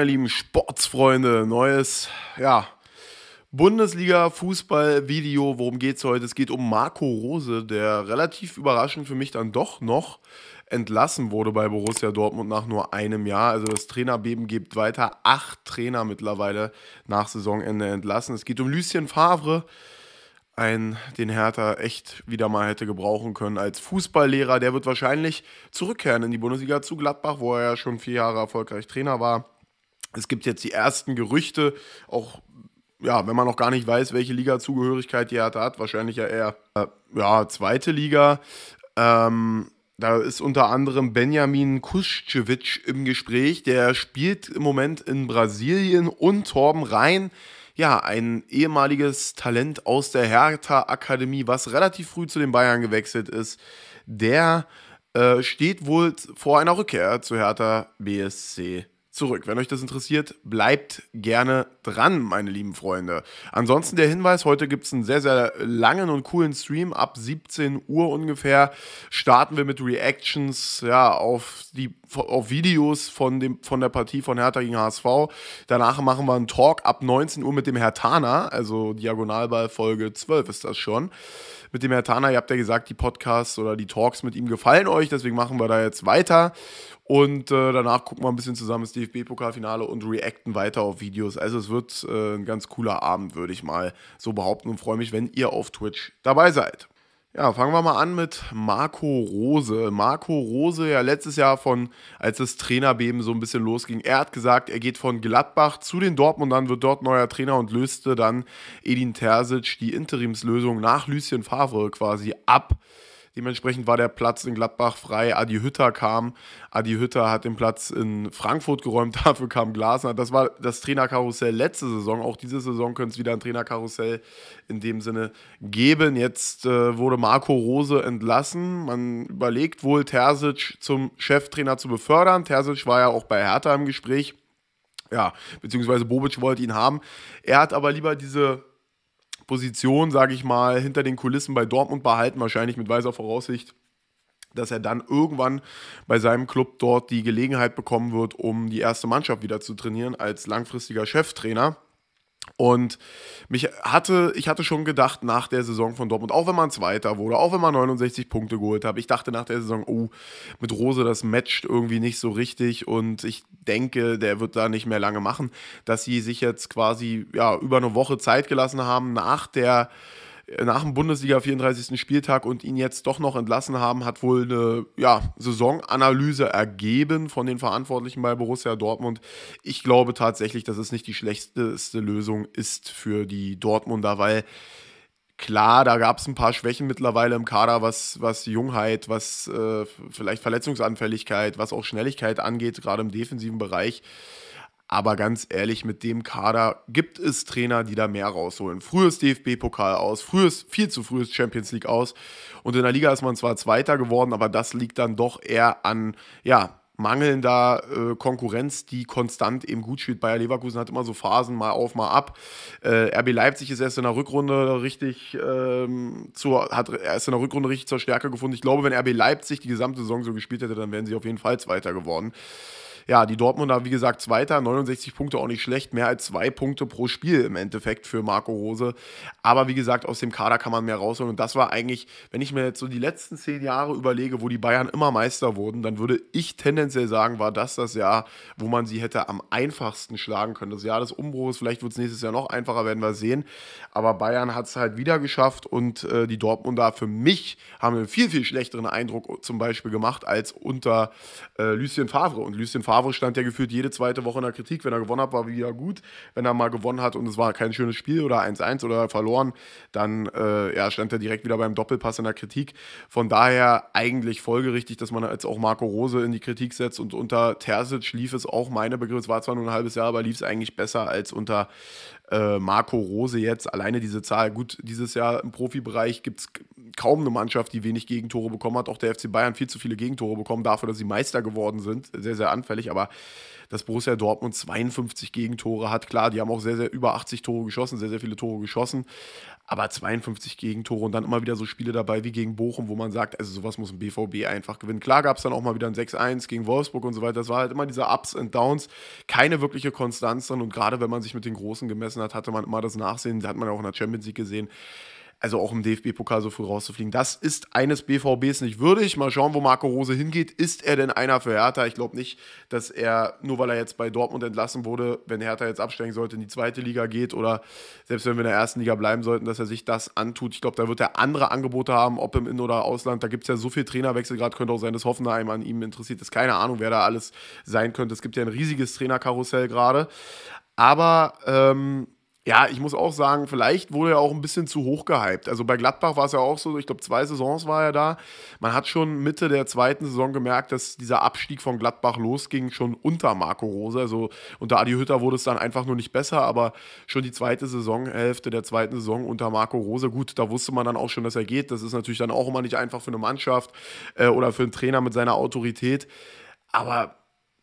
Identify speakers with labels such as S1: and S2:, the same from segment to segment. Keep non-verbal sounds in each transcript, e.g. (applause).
S1: meine lieben Sportsfreunde, neues, ja, Bundesliga-Fußball-Video. Worum geht es heute? Es geht um Marco Rose, der relativ überraschend für mich dann doch noch entlassen wurde bei Borussia Dortmund nach nur einem Jahr. Also das Trainerbeben gibt weiter. Acht Trainer mittlerweile nach Saisonende entlassen. Es geht um Lucien Favre, einen, den Hertha echt wieder mal hätte gebrauchen können als Fußballlehrer. Der wird wahrscheinlich zurückkehren in die Bundesliga zu Gladbach, wo er ja schon vier Jahre erfolgreich Trainer war. Es gibt jetzt die ersten Gerüchte, auch ja, wenn man noch gar nicht weiß, welche Liga-Zugehörigkeit die Hertha hat, wahrscheinlich ja eher äh, ja, zweite Liga. Ähm, da ist unter anderem Benjamin Kuschewitsch im Gespräch, der spielt im Moment in Brasilien und Torben Rhein, ja, ein ehemaliges Talent aus der Hertha-Akademie, was relativ früh zu den Bayern gewechselt ist. Der äh, steht wohl vor einer Rückkehr zu Hertha BSC zurück. Wenn euch das interessiert, bleibt gerne dran, meine lieben Freunde. Ansonsten der Hinweis, heute gibt es einen sehr, sehr langen und coolen Stream. Ab 17 Uhr ungefähr starten wir mit Reactions ja, auf die auf Videos von, dem, von der Partie von Hertha gegen HSV. Danach machen wir einen Talk ab 19 Uhr mit dem Herr Tana, also Diagonalball Folge 12 ist das schon. Mit dem Herr Tana, ihr habt ja gesagt, die Podcasts oder die Talks mit ihm gefallen euch, deswegen machen wir da jetzt weiter. Und äh, danach gucken wir ein bisschen zusammen ins DFB-Pokalfinale und reacten weiter auf Videos. Also es wird äh, ein ganz cooler Abend, würde ich mal so behaupten und freue mich, wenn ihr auf Twitch dabei seid. Ja, fangen wir mal an mit Marco Rose. Marco Rose, ja, letztes Jahr von, als das Trainerbeben so ein bisschen losging. Er hat gesagt, er geht von Gladbach zu den Dortmundern, wird dort neuer Trainer und löste dann Edin Terzic, die Interimslösung nach Lucien Favre quasi ab. Dementsprechend war der Platz in Gladbach frei. Adi Hütter kam. Adi Hütter hat den Platz in Frankfurt geräumt. (laughs) Dafür kam Glasner. Das war das Trainerkarussell letzte Saison. Auch diese Saison könnte es wieder ein Trainerkarussell in dem Sinne geben. Jetzt äh, wurde Marco Rose entlassen. Man überlegt wohl, Terzic zum Cheftrainer zu befördern. Terzic war ja auch bei Hertha im Gespräch. Ja, beziehungsweise Bobic wollte ihn haben. Er hat aber lieber diese Position, sage ich mal, hinter den Kulissen bei Dortmund behalten, wahrscheinlich mit weiser Voraussicht, dass er dann irgendwann bei seinem Club dort die Gelegenheit bekommen wird, um die erste Mannschaft wieder zu trainieren als langfristiger Cheftrainer. Und mich hatte, ich hatte schon gedacht nach der Saison von Dortmund, auch wenn man Zweiter wurde, auch wenn man 69 Punkte geholt hat, ich dachte nach der Saison, oh, mit Rose, das matcht irgendwie nicht so richtig und ich denke, der wird da nicht mehr lange machen, dass sie sich jetzt quasi ja, über eine Woche Zeit gelassen haben nach der nach dem Bundesliga 34. Spieltag und ihn jetzt doch noch entlassen haben, hat wohl eine ja, Saisonanalyse ergeben von den Verantwortlichen bei Borussia Dortmund. Ich glaube tatsächlich, dass es nicht die schlechteste Lösung ist für die Dortmunder, weil klar, da gab es ein paar Schwächen mittlerweile im Kader, was, was Jungheit, was äh, vielleicht Verletzungsanfälligkeit, was auch Schnelligkeit angeht, gerade im defensiven Bereich. Aber ganz ehrlich, mit dem Kader gibt es Trainer, die da mehr rausholen. Frühes DFB-Pokal aus, frühes, viel zu frühes Champions League aus. Und in der Liga ist man zwar Zweiter geworden, aber das liegt dann doch eher an, ja, mangelnder äh, Konkurrenz, die konstant eben gut spielt. Bayer Leverkusen hat immer so Phasen, mal auf, mal ab. Äh, RB Leipzig ist erst in der Rückrunde richtig ähm, zur, hat erst in der Rückrunde richtig zur Stärke gefunden. Ich glaube, wenn RB Leipzig die gesamte Saison so gespielt hätte, dann wären sie auf jeden Fall Zweiter geworden. Ja, die Dortmunder, wie gesagt, Zweiter, 69 Punkte auch nicht schlecht, mehr als zwei Punkte pro Spiel im Endeffekt für Marco Rose. Aber wie gesagt, aus dem Kader kann man mehr rausholen. Und das war eigentlich, wenn ich mir jetzt so die letzten zehn Jahre überlege, wo die Bayern immer Meister wurden, dann würde ich tendenziell sagen, war das das Jahr, wo man sie hätte am einfachsten schlagen können. Das Jahr des Umbruchs, vielleicht wird es nächstes Jahr noch einfacher, werden wir sehen. Aber Bayern hat es halt wieder geschafft und äh, die Dortmunder für mich haben einen viel, viel schlechteren Eindruck zum Beispiel gemacht als unter äh, Lucien Favre. Und Lucien Favre Favre stand ja gefühlt jede zweite Woche in der Kritik. Wenn er gewonnen hat, war wieder gut. Wenn er mal gewonnen hat und es war kein schönes Spiel oder 1-1 oder verloren, dann äh, ja, stand er direkt wieder beim Doppelpass in der Kritik. Von daher eigentlich folgerichtig, dass man jetzt auch Marco Rose in die Kritik setzt. Und unter Terzic lief es auch, meine Begriffe, es war zwar nur ein halbes Jahr, aber lief es eigentlich besser als unter äh, Marco Rose jetzt, alleine diese Zahl, gut, dieses Jahr im Profibereich gibt es kaum eine Mannschaft, die wenig Gegentore bekommen hat. Auch der FC Bayern viel zu viele Gegentore bekommen, dafür, dass sie Meister geworden sind. Sehr, sehr anfällig, aber dass Borussia Dortmund 52 Gegentore hat, klar, die haben auch sehr, sehr über 80 Tore geschossen, sehr, sehr viele Tore geschossen. Aber 52 Gegentore und dann immer wieder so Spiele dabei wie gegen Bochum, wo man sagt, also sowas muss ein BVB einfach gewinnen. Klar gab es dann auch mal wieder ein 6-1 gegen Wolfsburg und so weiter. Das war halt immer diese Ups und Downs, keine wirkliche Konstanz drin. Und gerade wenn man sich mit den Großen gemessen hat, hatte man immer das Nachsehen. Das hat man auch in der Champions League gesehen also auch im DFB-Pokal so früh rauszufliegen, das ist eines BVBs nicht würdig. Mal schauen, wo Marco Rose hingeht. Ist er denn einer für Hertha? Ich glaube nicht, dass er, nur weil er jetzt bei Dortmund entlassen wurde, wenn Hertha jetzt absteigen sollte, in die zweite Liga geht oder selbst wenn wir in der ersten Liga bleiben sollten, dass er sich das antut. Ich glaube, da wird er andere Angebote haben, ob im In- oder Ausland. Da gibt es ja so viel Trainerwechsel gerade, könnte auch sein, dass Hoffenheim an ihm interessiert ist. Keine Ahnung, wer da alles sein könnte. Es gibt ja ein riesiges Trainerkarussell gerade. Aber ähm, ja, ich muss auch sagen, vielleicht wurde er auch ein bisschen zu hoch gehypt. Also bei Gladbach war es ja auch so, ich glaube, zwei Saisons war er da. Man hat schon Mitte der zweiten Saison gemerkt, dass dieser Abstieg von Gladbach losging, schon unter Marco Rose. Also unter Adi Hütter wurde es dann einfach nur nicht besser, aber schon die zweite Saisonhälfte der zweiten Saison unter Marco Rose, gut, da wusste man dann auch schon, dass er geht. Das ist natürlich dann auch immer nicht einfach für eine Mannschaft äh, oder für einen Trainer mit seiner Autorität. Aber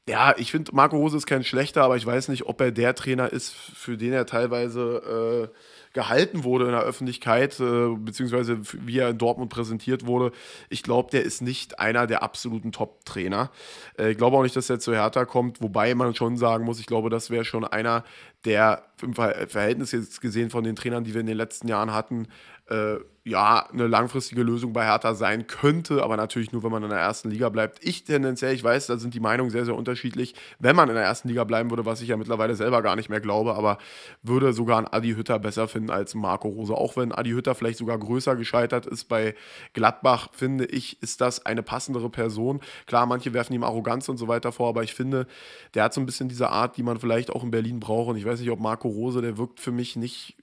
S1: ja, ich finde, Marco Rose ist kein schlechter, aber ich weiß nicht, ob er der Trainer ist, für den er teilweise äh, gehalten wurde in der Öffentlichkeit, äh, beziehungsweise wie er in Dortmund präsentiert wurde. Ich glaube, der ist nicht einer der absoluten Top-Trainer. Äh, ich glaube auch nicht, dass er zu Hertha kommt, wobei man schon sagen muss, ich glaube, das wäre schon einer, der im äh, Verhältnis jetzt gesehen von den Trainern, die wir in den letzten Jahren hatten, äh, ja, eine langfristige Lösung bei Hertha sein könnte, aber natürlich nur, wenn man in der ersten Liga bleibt. Ich tendenziell, ich weiß, da sind die Meinungen sehr, sehr unterschiedlich. Wenn man in der ersten Liga bleiben würde, was ich ja mittlerweile selber gar nicht mehr glaube, aber würde sogar einen Adi Hütter besser finden als Marco Rose. Auch wenn Adi Hütter vielleicht sogar größer gescheitert ist bei Gladbach, finde ich, ist das eine passendere Person. Klar, manche werfen ihm Arroganz und so weiter vor, aber ich finde, der hat so ein bisschen diese Art, die man vielleicht auch in Berlin braucht. Und ich weiß nicht, ob Marco Marco Rose, der wirkt für mich nicht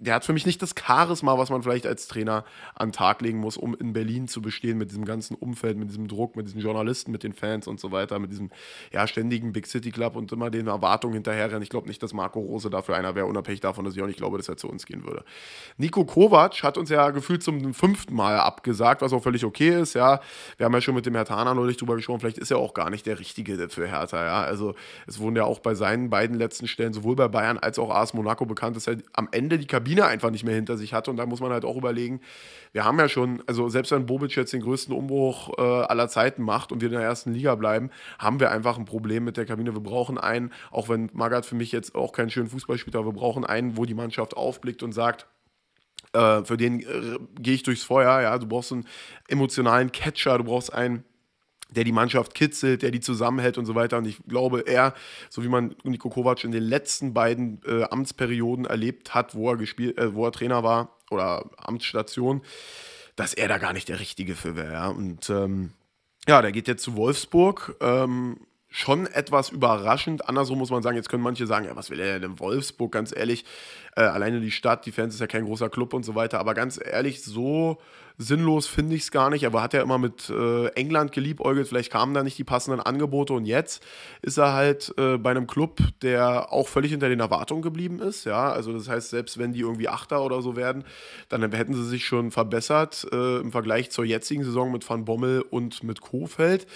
S1: der hat für mich nicht das Charisma, was man vielleicht als Trainer an den Tag legen muss, um in Berlin zu bestehen mit diesem ganzen Umfeld, mit diesem Druck, mit diesen Journalisten, mit den Fans und so weiter, mit diesem ja, ständigen Big City Club und immer den Erwartungen hinterherrennen. Ich glaube nicht, dass Marco Rose dafür einer wäre, unabhängig davon, dass ich auch nicht glaube, dass er zu uns gehen würde. Nico Kovac hat uns ja gefühlt zum fünften Mal abgesagt, was auch völlig okay ist. Ja, wir haben ja schon mit dem Taner neulich drüber gesprochen. Vielleicht ist er auch gar nicht der Richtige für Hertha. Ja, also es wurden ja auch bei seinen beiden letzten Stellen sowohl bei Bayern als auch AS Monaco bekannt, dass er am Ende die Karriere Kabine einfach nicht mehr hinter sich hatte. Und da muss man halt auch überlegen, wir haben ja schon, also selbst wenn Bobic jetzt den größten Umbruch äh, aller Zeiten macht und wir in der ersten Liga bleiben, haben wir einfach ein Problem mit der Kabine. Wir brauchen einen, auch wenn Magath für mich jetzt auch keinen schönen Fußball spielt, aber wir brauchen einen, wo die Mannschaft aufblickt und sagt, äh, für den äh, gehe ich durchs Feuer, ja, du brauchst einen emotionalen Catcher, du brauchst einen der die Mannschaft kitzelt, der die zusammenhält und so weiter. Und ich glaube, er, so wie man Niko Kovac in den letzten beiden äh, Amtsperioden erlebt hat, wo er, gespielt, äh, wo er Trainer war oder Amtsstation, dass er da gar nicht der Richtige für wäre. Ja? Und ähm, ja, der geht jetzt zu Wolfsburg. Ähm, schon etwas überraschend. Andersrum muss man sagen, jetzt können manche sagen, ja, was will er denn in Wolfsburg? Ganz ehrlich, äh, alleine die Stadt, die Fans ist ja kein großer Club und so weiter. Aber ganz ehrlich, so sinnlos finde ich es gar nicht. Aber hat ja immer mit äh, England geliebäugelt. Vielleicht kamen da nicht die passenden Angebote. Und jetzt ist er halt äh, bei einem Club, der auch völlig hinter den Erwartungen geblieben ist. Ja, also das heißt, selbst wenn die irgendwie Achter oder so werden, dann hätten sie sich schon verbessert äh, im Vergleich zur jetzigen Saison mit Van Bommel und mit Kofeld.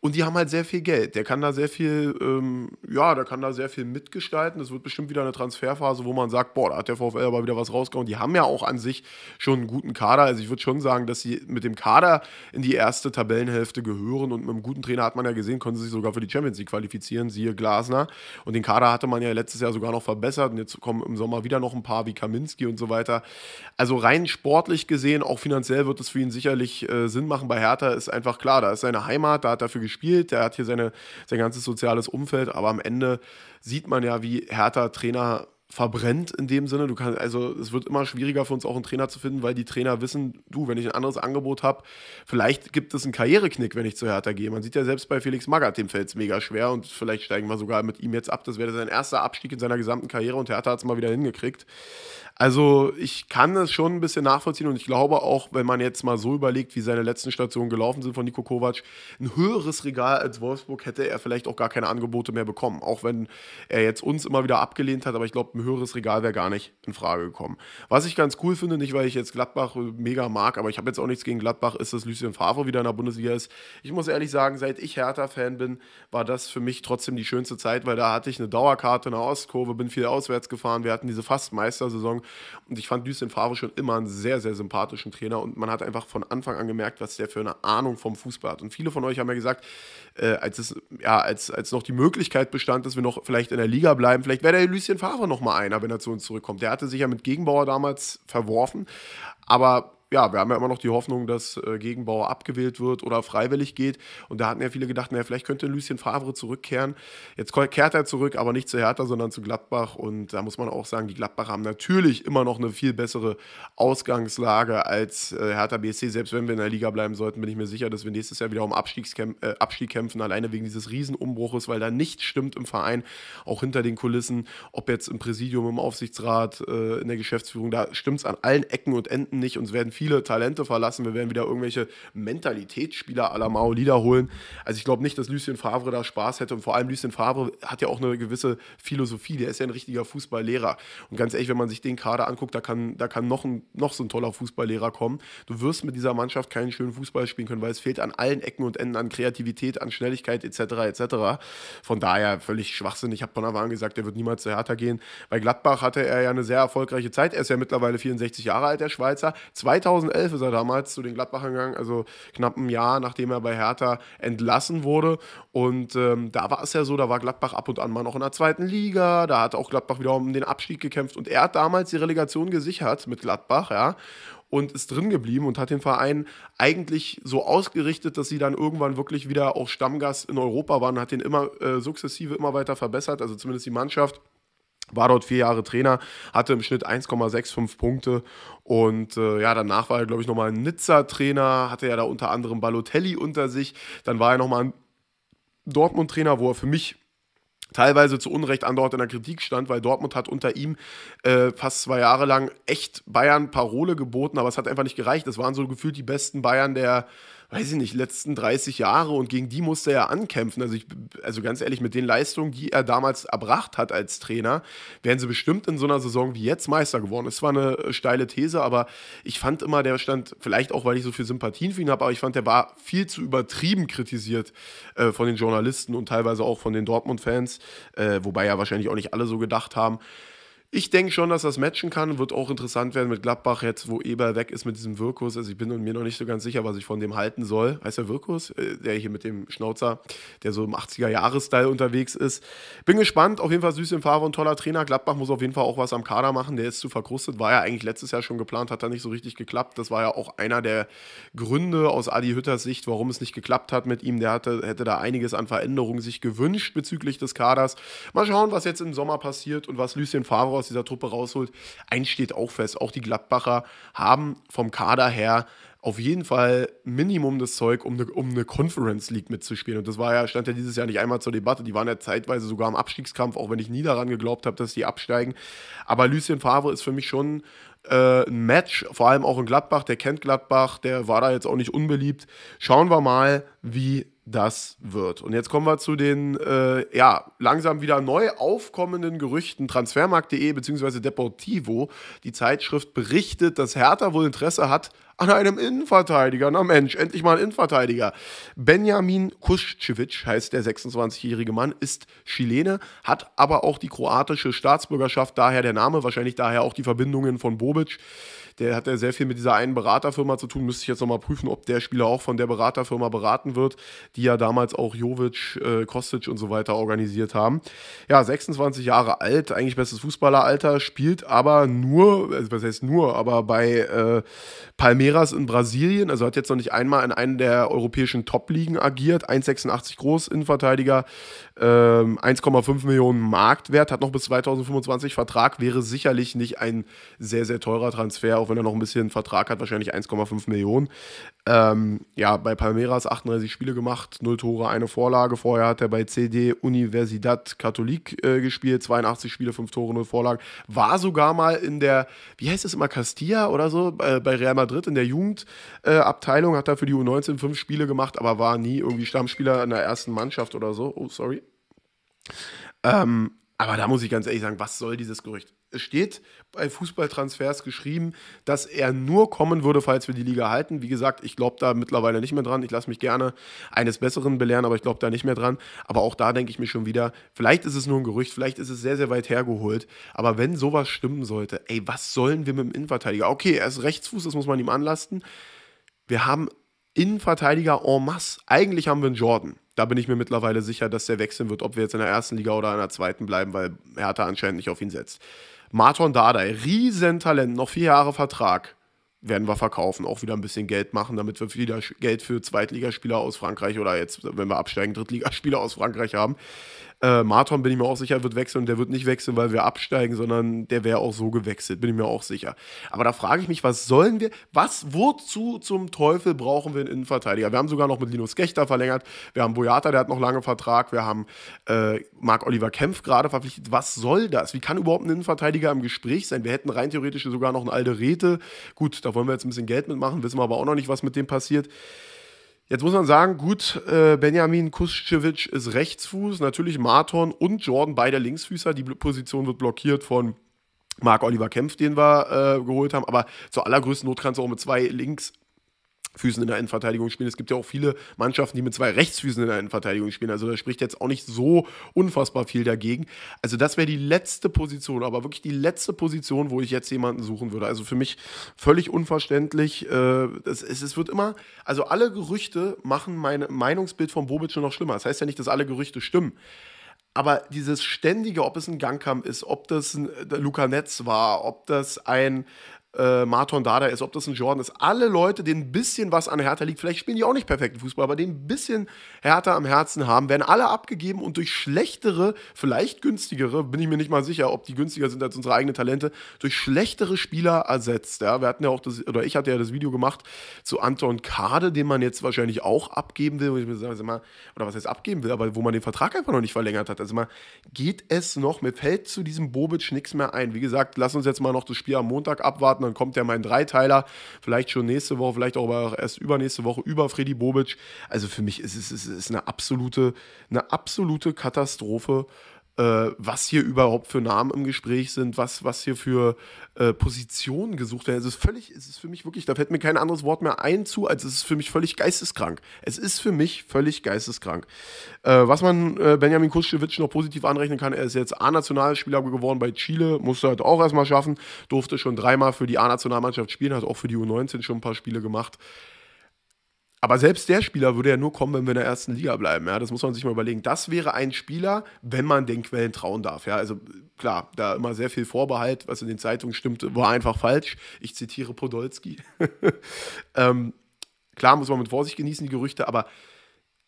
S1: Und die haben halt sehr viel Geld. Der kann da sehr viel, ähm, ja, der kann da sehr viel mitgestalten. Das wird bestimmt wieder eine Transferphase, wo man sagt, boah, hat der VfL aber wieder was rausgehauen. Die haben ja auch an sich schon einen guten Kader. Also ich würde schon sagen, dass sie mit dem Kader in die erste Tabellenhälfte gehören und mit einem guten Trainer hat man ja gesehen, konnten sie sich sogar für die Champions League qualifizieren, siehe Glasner. Und den Kader hatte man ja letztes Jahr sogar noch verbessert und jetzt kommen im Sommer wieder noch ein paar wie Kaminski und so weiter. Also rein sportlich gesehen, auch finanziell wird es für ihn sicherlich äh, Sinn machen. Bei Hertha ist einfach klar, da ist seine Heimat, da hat er dafür gespielt, der hat hier seine, sein ganzes soziales Umfeld, aber am Ende sieht man ja, wie Hertha Trainer verbrennt in dem Sinne. Du kannst, also es wird immer schwieriger für uns auch einen Trainer zu finden, weil die Trainer wissen, du, wenn ich ein anderes Angebot habe, vielleicht gibt es einen Karriereknick, wenn ich zu Hertha gehe. Man sieht ja selbst bei Felix Magath, dem fällt es mega schwer und vielleicht steigen wir sogar mit ihm jetzt ab. Das wäre sein erster Abstieg in seiner gesamten Karriere und Hertha hat es mal wieder hingekriegt. Also ich kann das schon ein bisschen nachvollziehen und ich glaube auch, wenn man jetzt mal so überlegt, wie seine letzten Stationen gelaufen sind von Niko Kovac, ein höheres Regal als Wolfsburg hätte er vielleicht auch gar keine Angebote mehr bekommen. Auch wenn er jetzt uns immer wieder abgelehnt hat, aber ich glaube, ein höheres Regal wäre gar nicht in Frage gekommen. Was ich ganz cool finde, nicht weil ich jetzt Gladbach mega mag, aber ich habe jetzt auch nichts gegen Gladbach, ist, dass Lucien Favre wieder in der Bundesliga ist. Ich muss ehrlich sagen, seit ich Hertha-Fan bin, war das für mich trotzdem die schönste Zeit, weil da hatte ich eine Dauerkarte in der Ostkurve, bin viel auswärts gefahren. Wir hatten diese Fastmeistersaison und ich fand Lucien Favre schon immer einen sehr, sehr sympathischen Trainer und man hat einfach von Anfang an gemerkt, was der für eine Ahnung vom Fußball hat. Und viele von euch haben ja gesagt, äh, als, es, ja, als, als noch die Möglichkeit bestand, dass wir noch vielleicht in der Liga bleiben, vielleicht wäre der Lucien Favre nochmal einer, wenn er zu uns zurückkommt. Der hatte sich ja mit Gegenbauer damals verworfen, aber ja, wir haben ja immer noch die Hoffnung, dass äh, Gegenbauer abgewählt wird oder freiwillig geht. Und da hatten ja viele gedacht, naja, vielleicht könnte Lucien Favre zurückkehren. Jetzt kehrt er zurück, aber nicht zu Hertha, sondern zu Gladbach. Und da muss man auch sagen, die Gladbacher haben natürlich immer noch eine viel bessere Ausgangslage als äh, Hertha BSC. Selbst wenn wir in der Liga bleiben sollten, bin ich mir sicher, dass wir nächstes Jahr wieder um Abstiegskämp äh, Abstieg kämpfen, alleine wegen dieses Riesenumbruches, weil da nichts stimmt im Verein, auch hinter den Kulissen, ob jetzt im Präsidium, im Aufsichtsrat, äh, in der Geschäftsführung, da stimmt es an allen Ecken und Enden nicht und es werden viele viele Talente verlassen. Wir werden wieder irgendwelche Mentalitätsspieler à la Mao holen. Also ich glaube nicht, dass Lucien Favre da Spaß hätte. Und vor allem Lucien Favre hat ja auch eine gewisse Philosophie. Der ist ja ein richtiger Fußballlehrer. Und ganz ehrlich, wenn man sich den Kader anguckt, da kann, da kann noch, ein, noch so ein toller Fußballlehrer kommen. Du wirst mit dieser Mannschaft keinen schönen Fußball spielen können, weil es fehlt an allen Ecken und Enden an Kreativität, an Schnelligkeit etc. etc. Von daher völlig Schwachsinn. Ich habe von Anfang gesagt, der wird niemals zu härter gehen. Bei Gladbach hatte er ja eine sehr erfolgreiche Zeit. Er ist ja mittlerweile 64 Jahre alt, der Schweizer. 2000 2011 ist er damals zu den Gladbachern gegangen, also knapp ein Jahr, nachdem er bei Hertha entlassen wurde. Und ähm, da war es ja so, da war Gladbach ab und an mal noch in der zweiten Liga, da hat auch Gladbach wieder um den Abstieg gekämpft und er hat damals die Relegation gesichert mit Gladbach, ja und ist drin geblieben und hat den Verein eigentlich so ausgerichtet, dass sie dann irgendwann wirklich wieder auch Stammgast in Europa waren, hat den immer äh, sukzessive immer weiter verbessert, also zumindest die Mannschaft war dort vier Jahre Trainer, hatte im Schnitt 1,65 Punkte und äh, ja, danach war er, glaube ich, nochmal ein Nizza-Trainer, hatte ja da unter anderem Balotelli unter sich, dann war er nochmal ein Dortmund-Trainer, wo er für mich teilweise zu Unrecht an dort in der Kritik stand, weil Dortmund hat unter ihm äh, fast zwei Jahre lang echt Bayern Parole geboten, aber es hat einfach nicht gereicht. Es waren so gefühlt die besten Bayern der weiß ich nicht, letzten 30 Jahre und gegen die musste er ja ankämpfen. Also, ich, also ganz ehrlich, mit den Leistungen, die er damals erbracht hat als Trainer, wären sie bestimmt in so einer Saison wie jetzt Meister geworden. Es war eine steile These, aber ich fand immer, der stand, vielleicht auch, weil ich so viel Sympathien für ihn habe, aber ich fand, der war viel zu übertrieben kritisiert äh, von den Journalisten und teilweise auch von den Dortmund-Fans, äh, wobei ja wahrscheinlich auch nicht alle so gedacht haben. Ich denke schon, dass das matchen kann. Wird auch interessant werden mit Gladbach jetzt, wo Eber weg ist mit diesem Wirkus. Also ich bin mir noch nicht so ganz sicher, was ich von dem halten soll. Heißt der Wirkus? Äh, der hier mit dem Schnauzer, der so im 80er-Jahres-Style unterwegs ist. Bin gespannt. Auf jeden Fall süß im Fahrer und toller Trainer. Gladbach muss auf jeden Fall auch was am Kader machen. Der ist zu verkrustet. War ja eigentlich letztes Jahr schon geplant, hat da nicht so richtig geklappt. Das war ja auch einer der Gründe aus Adi Hütters Sicht, warum es nicht geklappt hat mit ihm. Der hatte, hätte da einiges an Veränderungen sich gewünscht bezüglich des Kaders. Mal schauen, was jetzt im Sommer passiert und was Lucien Favre aus dieser Truppe rausholt. Eins steht auch fest, auch die Gladbacher haben vom Kader her auf jeden Fall Minimum das Zeug, um eine, um eine Conference League mitzuspielen. Und das war ja, stand ja dieses Jahr nicht einmal zur Debatte. Die waren ja zeitweise sogar im Abstiegskampf, auch wenn ich nie daran geglaubt habe, dass die absteigen. Aber Lucien Favre ist für mich schon äh, ein Match, vor allem auch in Gladbach. Der kennt Gladbach, der war da jetzt auch nicht unbeliebt. Schauen wir mal, wie das wird. Und jetzt kommen wir zu den äh, ja, langsam wieder neu aufkommenden Gerüchten. Transfermarkt.de bzw. Deportivo, die Zeitschrift berichtet, dass Hertha wohl Interesse hat an einem Innenverteidiger. Na Mensch, endlich mal ein Innenverteidiger. Benjamin Kuschewitsch heißt der 26-jährige Mann, ist Chilene, hat aber auch die kroatische Staatsbürgerschaft, daher der Name, wahrscheinlich daher auch die Verbindungen von Bobic der hat ja sehr viel mit dieser einen Beraterfirma zu tun. Müsste ich jetzt nochmal prüfen, ob der Spieler auch von der Beraterfirma beraten wird, die die ja damals auch Jovic, äh, Kostic und so weiter organisiert haben. Ja, 26 Jahre alt, eigentlich bestes Fußballeralter, spielt aber nur, also was heißt nur, aber bei äh, Palmeiras in Brasilien, also hat jetzt noch nicht einmal in einer der europäischen Top-Ligen agiert, 1,86 groß, Innenverteidiger, äh, 1,5 Millionen Marktwert, hat noch bis 2025 Vertrag, wäre sicherlich nicht ein sehr, sehr teurer Transfer, auch wenn er noch ein bisschen Vertrag hat, wahrscheinlich 1,5 Millionen. Ähm, ja, bei Palmeiras 38 Spiele gemacht, gemacht, null Tore, eine Vorlage. Vorher hat er bei CD Universidad Catholique äh, gespielt, 82 Spiele, fünf Tore, null Vorlage. War sogar mal in der, wie heißt es immer, Castilla oder so, äh, bei Real Madrid in der Jugendabteilung, äh, hat er für die U19 fünf Spiele gemacht, aber war nie irgendwie Stammspieler in der ersten Mannschaft oder so. Oh, sorry. Ähm, aber da muss ich ganz ehrlich sagen, was soll dieses Gerücht? Es steht bei Fußballtransfers geschrieben, dass er nur kommen würde, falls wir die Liga halten. Wie gesagt, ich glaube da mittlerweile nicht mehr dran. Ich lasse mich gerne eines Besseren belehren, aber ich glaube da nicht mehr dran. Aber auch da denke ich mir schon wieder, vielleicht ist es nur ein Gerücht, vielleicht ist es sehr, sehr weit hergeholt. Aber wenn sowas stimmen sollte, ey, was sollen wir mit dem Innenverteidiger? Okay, er ist Rechtsfuß, das muss man ihm anlasten. Wir haben Innenverteidiger en masse. Eigentlich haben wir einen Jordan. Da bin ich mir mittlerweile sicher, dass der wechseln wird, ob wir jetzt in der ersten Liga oder in der zweiten bleiben, weil Hertha anscheinend nicht auf ihn setzt. Marton Dardai, Riesentalent, noch vier Jahre Vertrag werden wir verkaufen, auch wieder ein bisschen Geld machen, damit wir wieder Geld für Zweitligaspieler aus Frankreich oder jetzt, wenn wir absteigen, Drittligaspieler aus Frankreich haben. Äh, Marton bin ich mir auch sicher, wird wechseln und der wird nicht wechseln, weil wir absteigen, sondern der wäre auch so gewechselt, bin ich mir auch sicher. Aber da frage ich mich, was sollen wir, was, wozu zum Teufel brauchen wir einen Innenverteidiger? Wir haben sogar noch mit Linus Gechter verlängert, wir haben Boyata, der hat noch lange Vertrag, wir haben äh, Marc-Oliver Kempf gerade verpflichtet. Was soll das? Wie kann überhaupt ein Innenverteidiger im Gespräch sein? Wir hätten rein theoretisch sogar noch einen Alderete. Gut, da wollen wir jetzt ein bisschen Geld mitmachen, wissen wir aber auch noch nicht, was mit dem passiert. Jetzt muss man sagen, gut, äh, Benjamin Kuschewitsch ist Rechtsfuß, natürlich Marton und Jordan, beide Linksfüßer. Die Position wird blockiert von Marc-Oliver Kempf, den wir äh, geholt haben. Aber zur allergrößten Not kannst du auch mit zwei links Füßen in der Innenverteidigung spielen. Es gibt ja auch viele Mannschaften, die mit zwei Rechtsfüßen in der Innenverteidigung spielen. Also da spricht jetzt auch nicht so unfassbar viel dagegen. Also das wäre die letzte Position, aber wirklich die letzte Position, wo ich jetzt jemanden suchen würde. Also für mich völlig unverständlich. Äh, es, wird immer, also alle Gerüchte machen mein Meinungsbild von Bobic nur noch schlimmer. Das heißt ja nicht, dass alle Gerüchte stimmen. Aber dieses ständige, ob es ein Gangkampf ist, ob das ein äh, Luca Netz war, ob das ein äh, Marton Dada ist, ob das ein Jordan ist, alle Leute, denen ein bisschen was an Hertha liegt, vielleicht spielen die auch nicht perfekten Fußball, aber denen ein bisschen Hertha am Herzen haben, werden alle abgegeben und durch schlechtere, vielleicht günstigere, bin ich mir nicht mal sicher, ob die günstiger sind als unsere eigenen Talente, durch schlechtere Spieler ersetzt. Ja? Wir hatten ja auch das, oder ich hatte ja das Video gemacht zu Anton Kade, den man jetzt wahrscheinlich auch abgeben will, wo ich mir sage, mal, oder was heißt abgeben will, aber wo man den Vertrag einfach noch nicht verlängert hat. Also mal, geht es noch? Mir fällt zu diesem Bobic nichts mehr ein. Wie gesagt, lass uns jetzt mal noch das Spiel am Montag abwarten warten. Dann kommt ja mein Dreiteiler, vielleicht schon nächste Woche, vielleicht auch aber erst übernächste Woche über Freddy Bobic. Also für mich ist es ist, ist eine, absolute, eine absolute Katastrophe, äh, was hier überhaupt für Namen im Gespräch sind, was, was hier für äh, Positionen gesucht werden. Es ist völlig, es ist für mich wirklich, da fällt mir kein anderes Wort mehr ein zu, als es ist für mich völlig geisteskrank. Es ist für mich völlig geisteskrank. Äh, was man äh, Benjamin Kuschewitsch noch positiv anrechnen kann, er ist jetzt A-Nationalspieler geworden bei Chile, musste halt auch erstmal schaffen, durfte schon dreimal für die A-Nationalmannschaft spielen, hat auch für die U19 schon ein paar Spiele gemacht. Aber selbst der Spieler würde ja nur kommen, wenn wir in der ersten Liga bleiben. Ja? Das muss man sich mal überlegen. Das wäre ein Spieler, wenn man den Quellen trauen darf. Ja? Also klar, da immer sehr viel Vorbehalt, was in den Zeitungen stimmt, war einfach falsch. Ich zitiere Podolski. (laughs) ähm, klar muss man mit Vorsicht genießen, die Gerüchte, aber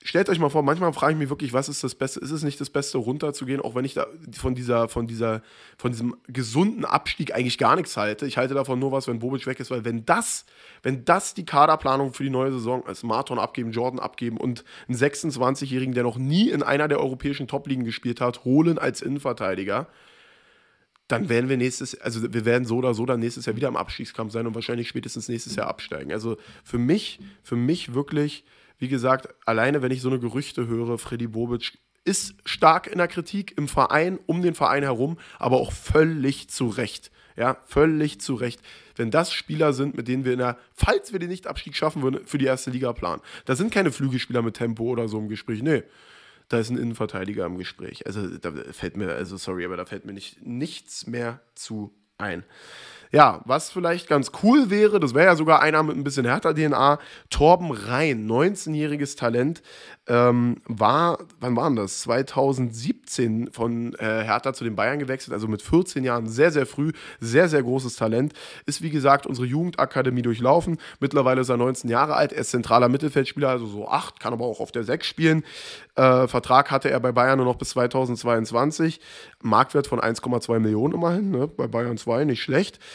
S1: stellt euch mal vor, manchmal frage ich mich wirklich, was ist das Beste? Ist es nicht das Beste, runterzugehen, auch wenn ich da von dieser, von dieser, von diesem gesunden Abstieg eigentlich gar nichts halte. Ich halte davon nur was, wenn Bobic weg ist, weil wenn das, wenn das die Kaderplanung für die neue Saison ist, Marathon abgeben, Jordan abgeben und einen 26-Jährigen, der noch nie in einer der europäischen Top-Ligen gespielt hat, holen als Innenverteidiger, dann werden wir nächstes, also wir werden so oder so dann nächstes Jahr wieder im Abstiegskampf sein und wahrscheinlich spätestens nächstes Jahr absteigen. Also für mich, für mich wirklich wie gesagt, alleine wenn ich so eine Gerüchte höre, Freddy Bobic ist stark in der Kritik im Verein, um den Verein herum, aber auch völlig zu Recht. Ja, völlig zu Recht. Wenn das Spieler sind, mit denen wir in der, falls wir den Nichtabstieg schaffen würden, für die erste Liga planen. Da sind keine Flügelspieler mit Tempo oder so im Gespräch. Nee, da ist ein Innenverteidiger im Gespräch. Also da fällt mir, also sorry, aber da fällt mir nicht, nichts mehr zu ein. Ja, was vielleicht ganz cool wäre, das wäre ja sogar einer mit ein bisschen härter DNA, Torben Rhein, 19-jähriges Talent, ähm, war, wann waren das? 2017 von äh, Hertha zu den Bayern gewechselt, also mit 14 Jahren, sehr, sehr früh, sehr, sehr großes Talent. Ist wie gesagt unsere Jugendakademie durchlaufen. Mittlerweile ist er 19 Jahre alt, er ist zentraler Mittelfeldspieler, also so 8, kann aber auch auf der 6 spielen. Äh, Vertrag hatte er bei Bayern nur noch bis 2022. Marktwert von 1,2 Millionen immerhin, ne? bei Bayern 2, nicht schlecht.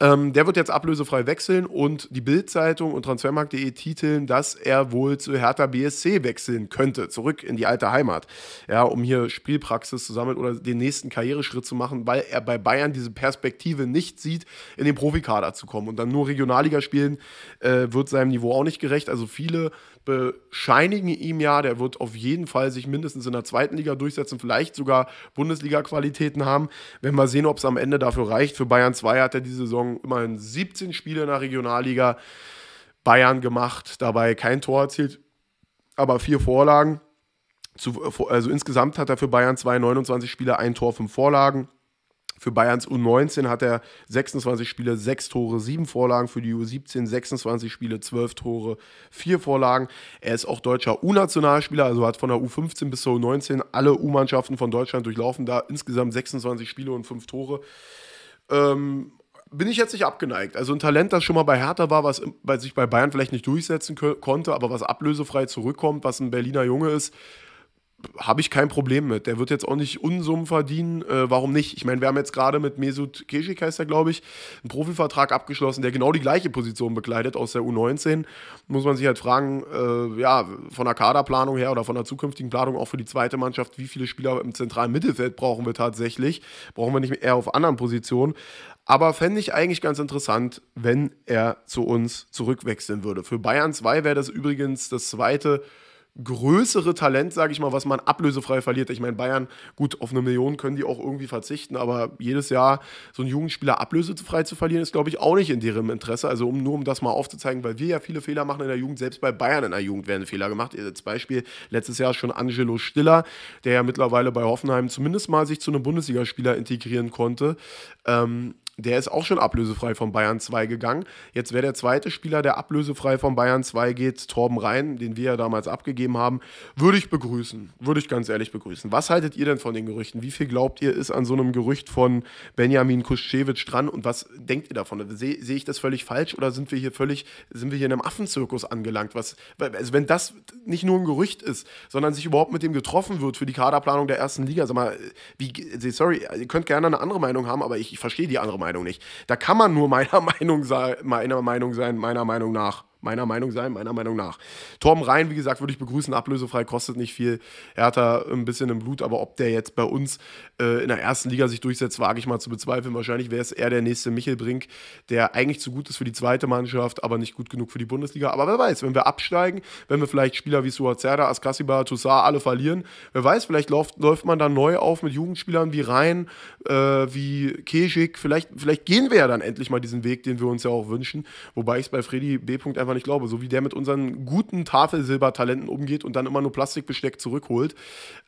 S1: Ähm, der wird jetzt ablösefrei wechseln und die Bildzeitung und Transfermarkt.de titeln, dass er wohl zu Hertha BSC wechseln könnte, zurück in die alte Heimat, ja, um hier Spielpraxis zu sammeln oder den nächsten Karriereschritt zu machen, weil er bei Bayern diese Perspektive nicht sieht, in den Profikader zu kommen und dann nur Regionalliga spielen, äh, wird seinem Niveau auch nicht gerecht. Also viele bescheinigen ihm ja, der wird auf jeden Fall sich mindestens in der zweiten Liga durchsetzen, vielleicht sogar Bundesliga-Qualitäten haben. Wenn wir sehen, ob es am Ende dafür reicht. Für Bayern 2 hat er die Saison immerhin 17 Spiele in der Regionalliga Bayern gemacht, dabei kein Tor erzielt, aber vier Vorlagen. Äh, also insgesamt hat er für Bayern 2, 29 Spiele, ein Tor, fünf Vorlagen. Für Bayerns U19 hat er 26 Spiele, 6 Tore, 7 Vorlagen. Für die U17 26 Spiele, 12 Tore, 4 Vorlagen. Er ist auch deutscher U-Nationalspieler, also hat von der U15 bis zur U19 alle U-Mannschaften von Deutschland durchlaufen. Da insgesamt 26 Spiele und 5 Tore. Ähm, bin ich jetzt nicht abgeneigt. Also ein Talent, das schon mal bei Hertha war, was bei sich bei Bayern vielleicht nicht durchsetzen konnte, aber was ablösefrei zurückkommt, was ein Berliner Junge ist, habe ich kein Problem mit. Der wird jetzt auch nicht Unsummen verdienen. Äh, warum nicht? Ich meine, wir haben jetzt gerade mit Mesut Kesik, heißt er, glaube ich, einen Profivertrag abgeschlossen, der genau die gleiche Position bekleidet aus der U19. Muss man sich halt fragen, äh, ja, von der Kaderplanung her oder von der zukünftigen Planung auch für die zweite Mannschaft, wie viele Spieler im zentralen Mittelfeld brauchen wir tatsächlich? Brauchen wir nicht eher auf anderen Positionen? Aber fände ich eigentlich ganz interessant, wenn er zu uns zurückwechseln würde. Für Bayern 2 wäre das übrigens das zweite größere Talent, sage ich mal, was man ablösefrei verliert. Ich meine, Bayern, gut, auf eine Million können die auch irgendwie verzichten, aber jedes Jahr so einen Jugendspieler ablösefrei zu verlieren, ist, glaube ich, auch nicht in deren Interesse. Also um, nur um das mal aufzuzeigen, weil wir ja viele Fehler machen in der Jugend, selbst bei Bayern in der Jugend werden Fehler gemacht. Als Beispiel letztes Jahr schon Angelo Stiller, der ja mittlerweile bei Hoffenheim zumindest mal sich zu einem Bundesligaspieler integrieren konnte. Ähm, der ist auch schon ablösefrei von Bayern 2 gegangen. Jetzt wäre der zweite Spieler, der ablösefrei von Bayern 2 geht, Torben Rhein, den wir ja damals abgegeben haben. Würde ich begrüßen. Würde ich ganz ehrlich begrüßen. Was haltet ihr denn von den Gerüchten? Wie viel glaubt ihr, ist an so einem Gerücht von Benjamin Kuschewitsch dran? Und was denkt ihr davon? Also Sehe seh ich das völlig falsch oder sind wir hier völlig, sind wir hier in einem Affenzirkus angelangt? Was, also wenn das nicht nur ein Gerücht ist, sondern sich überhaupt mit dem getroffen wird für die Kaderplanung der ersten Liga, sag mal, wie, sorry, ihr könnt gerne eine andere Meinung haben, aber ich, ich verstehe die andere Meinung Meinung nicht. Da kann man nur meiner (laughs) Meinung, meiner Meinung sein, meiner Meinung nach meiner Meinung sein, meiner Meinung nach. Torben Rhein, wie gesagt, würde ich begrüßen, ablösefrei, kostet nicht viel. Er hat da ein bisschen im Blut, aber ob der jetzt bei uns äh, in der ersten Liga sich durchsetzt, wage ich mal zu bezweifeln. Wahrscheinlich wäre es eher der nächste Michel Brink, der eigentlich zu gut ist für die zweite Mannschaft, aber nicht gut genug für die Bundesliga. Aber wer weiß, wenn wir absteigen, wenn wir vielleicht Spieler wie Suazerda, Askasiba, Toussaint alle verlieren, wer weiß, vielleicht läuft, läuft man dann neu auf mit Jugendspielern wie Rhein, äh, wie Keschik. Vielleicht, vielleicht gehen wir ja dann endlich mal diesen Weg, den wir uns ja auch wünschen. Wobei ich es bei Freddy B. einfach einfach nicht glaube. So wie der mit unseren guten Tafelsilbertalenten umgeht und dann immer nur Plastikbesteck zurückholt,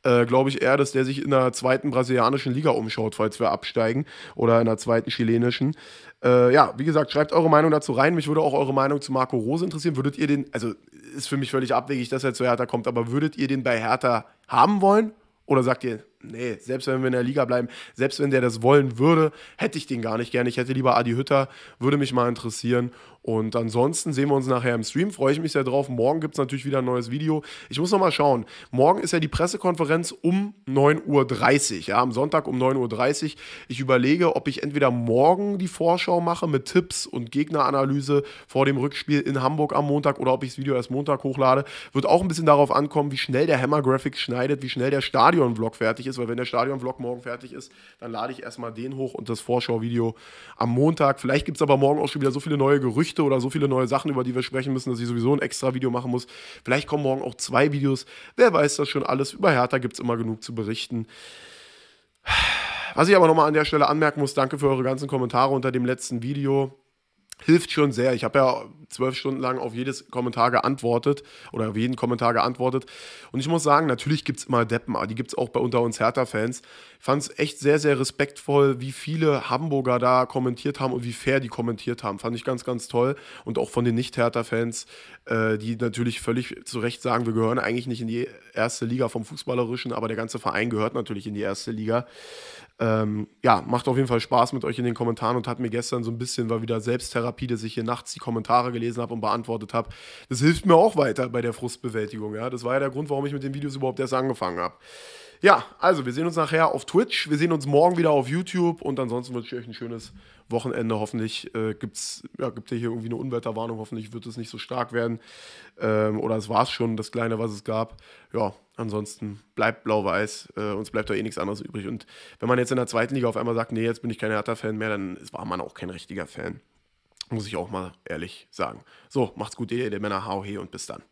S1: äh, glaube ich eher, dass der sich in der zweiten brasilianischen Liga umschaut, falls wir absteigen oder in der zweiten chilenischen. Äh, ja, wie gesagt, schreibt eure Meinung dazu rein. Mich würde auch eure Meinung zu Marco Rose interessieren. Würdet ihr den, also ist für mich völlig abwegig, dass er zu Hertha kommt, aber würdet ihr den bei Hertha haben wollen? Oder sagt ihr, nee, selbst wenn wir in der Liga bleiben, selbst wenn der das wollen würde, hätte ich den gar nicht gerne. Ich hätte lieber Adi Hütter, würde mich mal interessieren. Und ansonsten sehen wir uns nachher im Stream. Freue ich mich sehr drauf. Morgen gibt es natürlich wieder ein neues Video. Ich muss nochmal schauen. Morgen ist ja die Pressekonferenz um 9.30 Uhr. Ja, am Sonntag um 9.30 Uhr. Ich überlege, ob ich entweder morgen die Vorschau mache mit Tipps und Gegneranalyse vor dem Rückspiel in Hamburg am Montag oder ob ich das Video erst Montag hochlade. Wird auch ein bisschen darauf ankommen, wie schnell der Hammer Graphics schneidet, wie schnell der Stadion-Vlog fertig ist. Weil wenn der Stadion-Vlog morgen fertig ist, dann lade ich erstmal den hoch und das Vorschau-Video am Montag. Vielleicht gibt es aber morgen auch schon wieder so viele neue Gerüchte Gerüchte oder so viele neue Sachen, über die wir sprechen müssen, dass ich sowieso ein extra Video machen muss. Vielleicht kommen morgen auch zwei Videos. Wer weiß das schon alles. Über Hertha gibt es immer genug zu berichten. Was ich aber nochmal an der Stelle anmerken muss, danke für eure ganzen Kommentare unter dem letzten Video hilft schon sehr. Ich habe ja zwölf Stunden lang auf jedes Kommentar geantwortet oder auf jeden Kommentar geantwortet. Und ich muss sagen, natürlich gibt es immer Deppen, aber die gibt es auch bei unter uns Hertha-Fans. Ich fand es echt sehr, sehr respektvoll, wie viele Hamburger da kommentiert haben und wie fair die kommentiert haben. Fand ich ganz, ganz toll. Und auch von den Nicht-Hertha-Fans, äh, die natürlich völlig zu Recht sagen, wir gehören eigentlich nicht in die erste Liga vom Fußballerischen, aber der ganze Verein gehört natürlich in die erste Liga. Ähm, ja, macht auf jeden Fall Spaß mit euch in den Kommentaren und hat mir gestern so ein bisschen, war wieder Selbsttherapie, dass ich hier nachts die Kommentare gelesen habe und beantwortet habe. Das hilft mir auch weiter bei der Frustbewältigung. Ja? Das war ja der Grund, warum ich mit den Videos überhaupt erst angefangen habe. Ja, also wir sehen uns nachher auf Twitch, wir sehen uns morgen wieder auf YouTube und ansonsten wünsche ich euch ein schönes Wochenende. Hoffentlich äh, gibt's, ja, gibt es hier irgendwie eine Unwetterwarnung, hoffentlich wird es nicht so stark werden. Ähm, oder es war es schon, das Kleine, was es gab. Ja, ansonsten bleibt blau-weiß, äh, uns bleibt da eh nichts anderes übrig. Und wenn man jetzt in der zweiten Liga auf einmal sagt, nee, jetzt bin ich kein Hertha-Fan mehr, dann war man auch kein richtiger Fan. Muss ich auch mal ehrlich sagen. So, macht's gut, ihr, ihr Männer, hau he und bis dann.